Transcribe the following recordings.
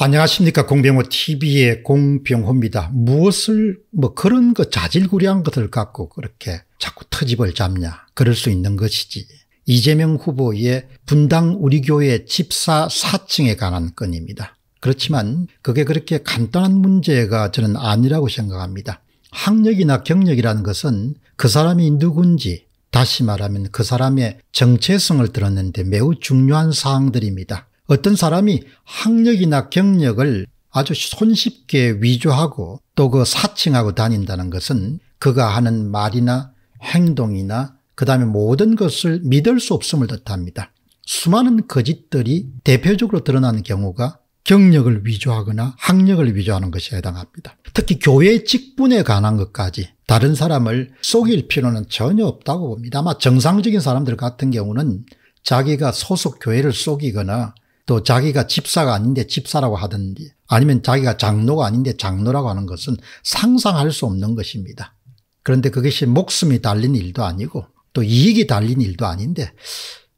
안녕하십니까 공병호 TV의 공병호입니다. 무엇을 뭐 그런 거 그 자질구레한 것을 갖고 그렇게 자꾸 터집을 잡냐 그럴 수 있는 것이지. 이재명 후보의 분당 우리 교회 집사 4층에 관한 건입니다. 그렇지만 그게 그렇게 간단한 문제가 저는 아니라고 생각합니다. 학력이나 경력이라는 것은 그 사람이 누군지 다시 말하면 그 사람의 정체성을 드러내는데 매우 중요한 사항들입니다. 어떤 사람이 학력이나 경력을 아주 손쉽게 위조하고 또 그 사칭하고 다닌다는 것은 그가 하는 말이나 행동이나 그 다음에 모든 것을 믿을 수 없음을 뜻합니다. 수많은 거짓들이 대표적으로 드러나는 경우가 경력을 위조하거나 학력을 위조하는 것이 해당합니다. 특히 교회 직분에 관한 것까지 다른 사람을 속일 필요는 전혀 없다고 봅니다. 아마 정상적인 사람들 같은 경우는 자기가 소속 교회를 속이거나 또 자기가 집사가 아닌데 집사라고 하든지 아니면 자기가 장로가 아닌데 장로라고 하는 것은 상상할 수 없는 것입니다. 그런데 그것이 목숨이 달린 일도 아니고 또 이익이 달린 일도 아닌데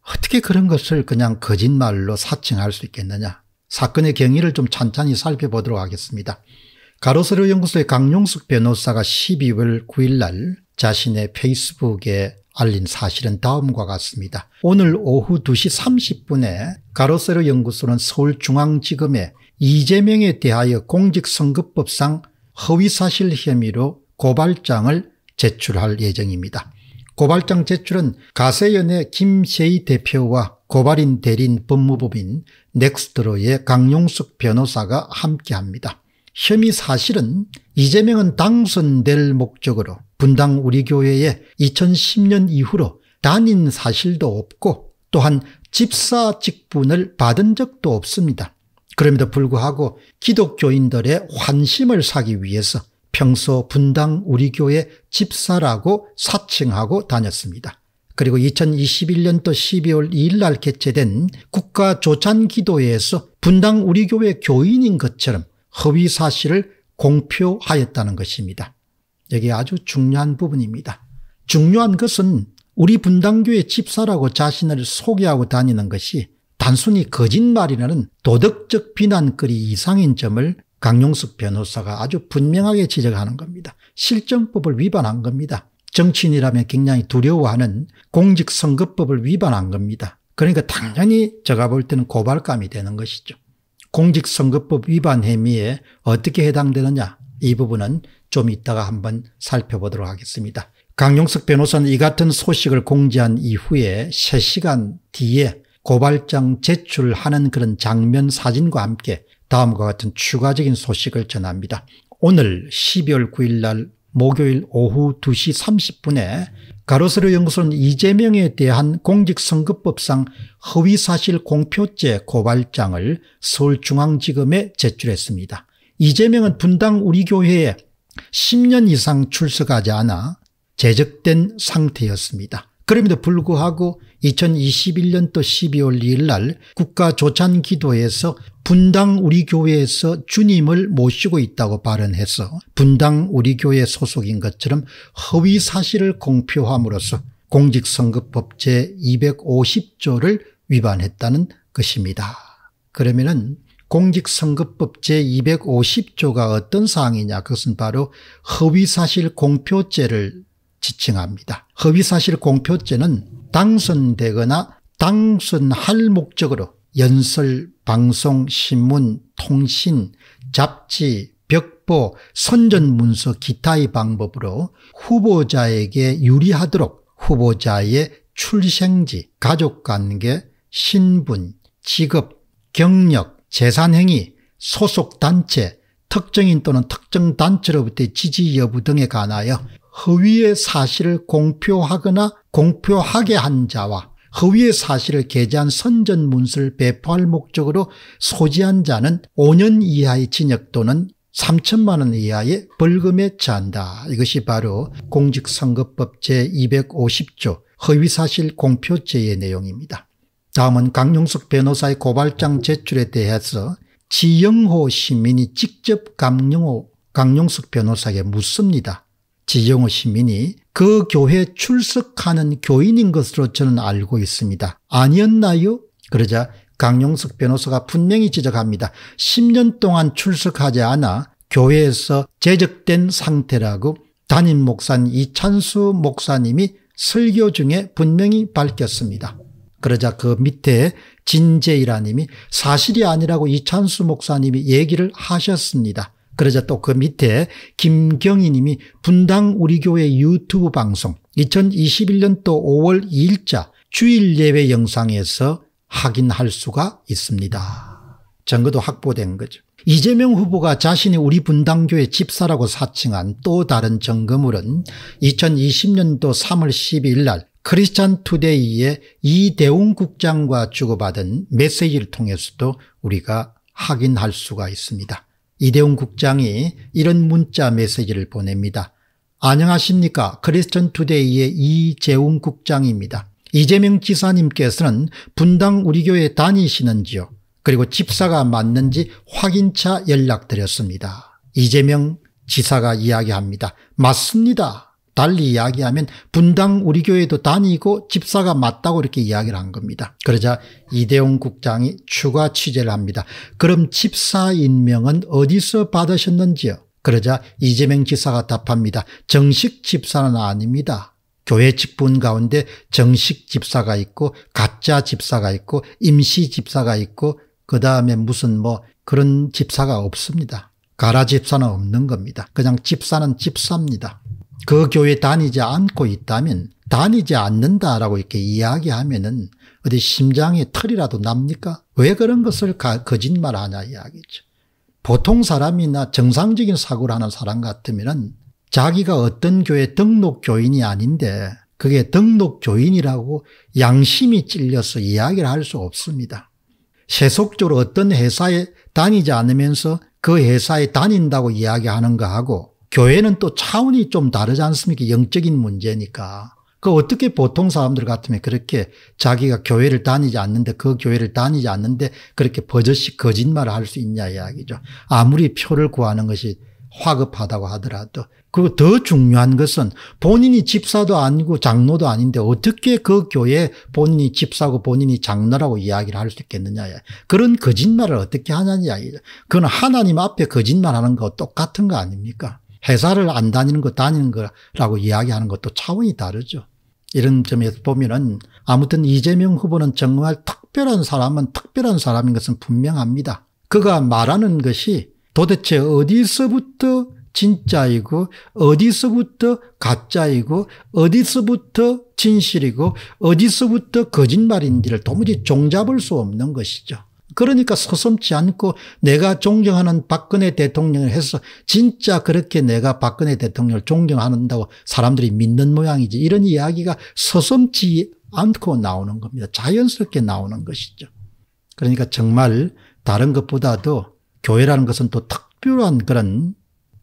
어떻게 그런 것을 그냥 거짓말로 사칭할 수 있겠느냐. 사건의 경위를 좀 찬찬히 살펴보도록 하겠습니다. 가로세로 연구소의 강용숙 변호사가 12월 9일 날 자신의 페이스북에 알린 사실은 다음과 같습니다. 오늘 오후 2시 30분에 가로세로 연구소는 서울중앙지검에 이재명에 대하여 공직선거법상 허위사실 혐의로 고발장을 제출할 예정입니다. 고발장 제출은 가세연의 김세희 대표와 고발인 대리인 법무법인 넥스트로의 강용숙 변호사가 함께합니다. 혐의 사실은 이재명은 당선될 목적으로 분당 우리 교회에 2010년 이후로 다닌 사실도 없고 또한 집사 직분을 받은 적도 없습니다. 그럼에도 불구하고 기독교인들의 환심을 사기 위해서 평소 분당 우리 교회 집사라고 사칭하고 다녔습니다. 그리고 2021년도 12월 2일 날 개최된 국가조찬기도회에서 분당 우리 교회 교인인 것처럼 허위 사실을 공표하였다는 것입니다. 여기 아주 중요한 부분입니다. 중요한 것은 우리 분당교의 집사라고 자신을 소개하고 다니는 것이 단순히 거짓말이라는 도덕적 비난거리 이상인 점을 강용석 변호사가 아주 분명하게 지적하는 겁니다. 실정법을 위반한 겁니다. 정치인이라면 굉장히 두려워하는 공직선거법을 위반한 겁니다. 그러니까 당연히 제가 볼 때는 고발감이 되는 것이죠. 공직선거법 위반 혐의에 어떻게 해당되느냐 이 부분은 좀 이따가 한번 살펴보도록 하겠습니다. 강용석 변호사는 이 같은 소식을 공지한 이후에 3시간 뒤에 고발장 제출하는 그런 장면 사진과 함께 다음과 같은 추가적인 소식을 전합니다. 오늘 12월 9일 날 목요일 오후 2시 30분에 가로세로 연구소는 이재명에 대한 공직선거법상 허위사실 공표죄 고발장을 서울중앙지검에 제출했습니다. 이재명은 분당 우리교회에 10년 이상 출석하지 않아 제적된 상태였습니다. 그럼에도 불구하고 2021년도 12월 2일 날 국가조찬 기도에서 분당 우리 교회에서 주님을 모시고 있다고 발언해서 분당 우리 교회 소속인 것처럼 허위 사실을 공표함으로써 공직선거법 제250조를 위반했다는 것입니다. 그러면은 공직선거법 제250조가 어떤 사항이냐 그것은 바로 허위사실 공표죄를 지칭합니다. 허위사실 공표죄는 당선되거나 당선할 목적으로 연설, 방송, 신문, 통신, 잡지, 벽보, 선전문서 기타의 방법으로 후보자에게 유리하도록 후보자의 출생지, 가족관계, 신분, 직업, 경력, 재산행위, 소속단체, 특정인 또는 특정 단체로부터의 지지 여부 등에 관하여 허위의 사실을 공표하거나 공표하게 한 자와 허위의 사실을 게재한 선전 문서를 배포할 목적으로 소지한 자는 5년 이하의 징역 또는 3천만 원 이하의 벌금에 처한다. 이것이 바로 공직선거법 제250조 허위사실 공표죄의 내용입니다. 다음은 강용석 변호사의 고발장 제출에 대해서 지영호 시민이 직접 강용호, 강용석 변호사에게 묻습니다. 지정호 시민이 그 교회 출석하는 교인인 것으로 저는 알고 있습니다. 아니었나요? 그러자 강용석 변호사가 분명히 지적합니다. 10년 동안 출석하지 않아 교회에서 제적된 상태라고 담임 목사인 이찬수 목사님이 설교 중에 분명히 밝혔습니다. 그러자 그 밑에 진재이라님이 사실이 아니라고 이찬수 목사님이 얘기를 하셨습니다. 그러자 또 그 밑에 김경희 님이 분당 우리 교회 유튜브 방송 2021년도 5월 2일자 주일 예배 영상에서 확인할 수가 있습니다. 증거도 확보된 거죠. 이재명 후보가 자신이 우리 분당교회 집사라고 사칭한 또 다른 점검물은 2020년도 3월 12일 날 크리스찬 투데이의 이대웅 국장과 주고받은 메시지를 통해서도 우리가 확인할 수가 있습니다. 이대훈 국장이 이런 문자 메시지를 보냅니다. 안녕하십니까 크리스천 투데이의 이재훈 국장입니다. 이재명 지사님께서는 분당 우리 교회 다니시는지요 그리고 집사가 맞는지 확인차 연락드렸습니다. 이재명 지사가 이야기합니다. 맞습니다. 달리 이야기하면 분당 우리 교회도 다니고 집사가 맞다고 이렇게 이야기를 한 겁니다. 그러자 이대용 국장이 추가 취재를 합니다. 그럼 집사 인명은 어디서 받으셨는지요? 그러자 이재명 지사가 답합니다. 정식 집사는 아닙니다. 교회 직분 가운데 정식 집사가 있고 가짜 집사가 있고 임시 집사가 있고 그 다음에 무슨 뭐 그런 집사가 없습니다. 가라 집사는 없는 겁니다. 그냥 집사는 집사입니다. 그 교회 다니지 않고 있다면 다니지 않는다라고 이렇게 이야기하면은 어디 심장에 털이라도 납니까? 왜 그런 것을 거짓말하냐 이야기죠. 보통 사람이나 정상적인 사고를 하는 사람 같으면은 자기가 어떤 교회 등록 교인이 아닌데 그게 등록 교인이라고 양심이 찔려서 이야기를 할 수 없습니다. 세속적으로 어떤 회사에 다니지 않으면서 그 회사에 다닌다고 이야기하는 거하고 교회는 또 차원이 좀 다르지 않습니까? 영적인 문제니까. 그 어떻게 보통 사람들 같으면 그렇게 자기가 교회를 다니지 않는데 그 교회를 다니지 않는데 그렇게 버젓이 거짓말을 할 수 있냐 이야기죠. 아무리 표를 구하는 것이 화급하다고 하더라도 그리고 더 중요한 것은 본인이 집사도 아니고 장로도 아닌데 어떻게 그 교회에 본인이 집사고 본인이 장로라고 이야기를 할 수 있겠느냐. 그런 거짓말을 어떻게 하냐는 이야기죠. 그건 하나님 앞에 거짓말하는 거 똑같은 거 아닙니까? 회사를 안 다니는 거 다니는 거라고 이야기하는 것도 차원이 다르죠. 이런 점에서 보면은 아무튼 이재명 후보는 정말 특별한 사람은 특별한 사람인 것은 분명합니다. 그가 말하는 것이 도대체 어디서부터 진짜이고 어디서부터 가짜이고 어디서부터 진실이고 어디서부터 거짓말인지를 도무지 종잡을 수 없는 것이죠. 그러니까 서슴지 않고 내가 존경하는 박근혜 대통령을 해서 진짜 그렇게 내가 박근혜 대통령을 존경한다고 사람들이 믿는 모양이지 이런 이야기가 서슴지 않고 나오는 겁니다. 자연스럽게 나오는 것이죠. 그러니까 정말 다른 것보다도 교회라는 것은 또 특별한 그런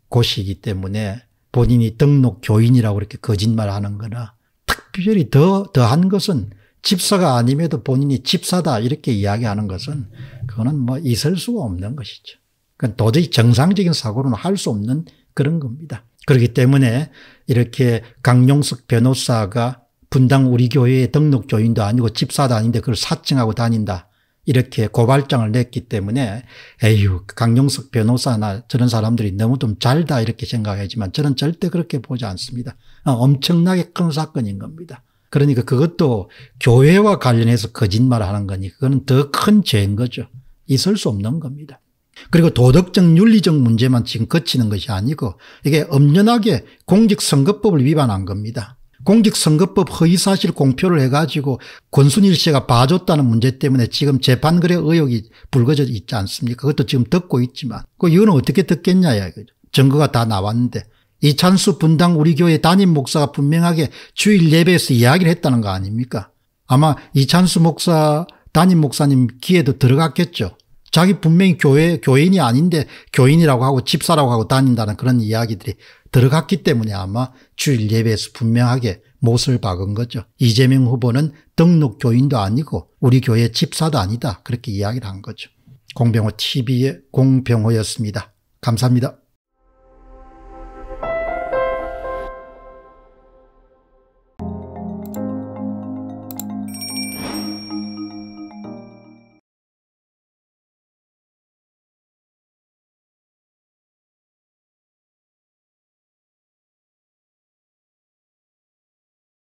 곳이기 때문에 본인이 등록 교인이라고 이렇게 거짓말하는 거나 특별히 더, 더한 것은 집사가 아님에도 본인이 집사다 이렇게 이야기하는 것은 그거는 뭐 있을 수가 없는 것이죠. 그건 도저히 정상적인 사고로는 할 수 없는 그런 겁니다. 그렇기 때문에 이렇게 강용석 변호사가 분당 우리 교회의 등록조인도 아니고 집사도 아닌데 그걸 사칭하고 다닌다. 이렇게 고발장을 냈기 때문에 에휴 강용석 변호사나 저런 사람들이 너무 좀 잘다 이렇게 생각하지만 저는 절대 그렇게 보지 않습니다. 어, 엄청나게 큰 사건인 겁니다. 그러니까 그것도 교회와 관련해서 거짓말을 하는 거니 그거는 더 큰 죄인 거죠. 있을 수 없는 겁니다. 그리고 도덕적 윤리적 문제만 지금 거치는 것이 아니고 이게 엄연하게 공직선거법을 위반한 겁니다. 공직선거법 허위사실 공표를 해가지고 권순일 씨가 봐줬다는 문제 때문에 지금 재판거래 의혹이 불거져 있지 않습니까? 그것도 지금 듣고 있지만 그이유는 어떻게 듣겠냐 이거죠. 증거가 다 나왔는데 이찬수 분당 우리 교회 담임 목사가 분명하게 주일 예배에서 이야기를 했다는 거 아닙니까? 아마 이찬수 목사 담임 목사님 귀에도 들어갔겠죠. 자기 분명히 교회 교인이 아닌데 교인이라고 하고 집사라고 하고 다닌다는 그런 이야기들이 들어갔기 때문에 아마 주일 예배에서 분명하게 못을 박은 거죠. 이재명 후보는 등록 교인도 아니고 우리 교회 집사도 아니다. 그렇게 이야기를 한 거죠. 공병호 TV의 공병호였습니다. 감사합니다.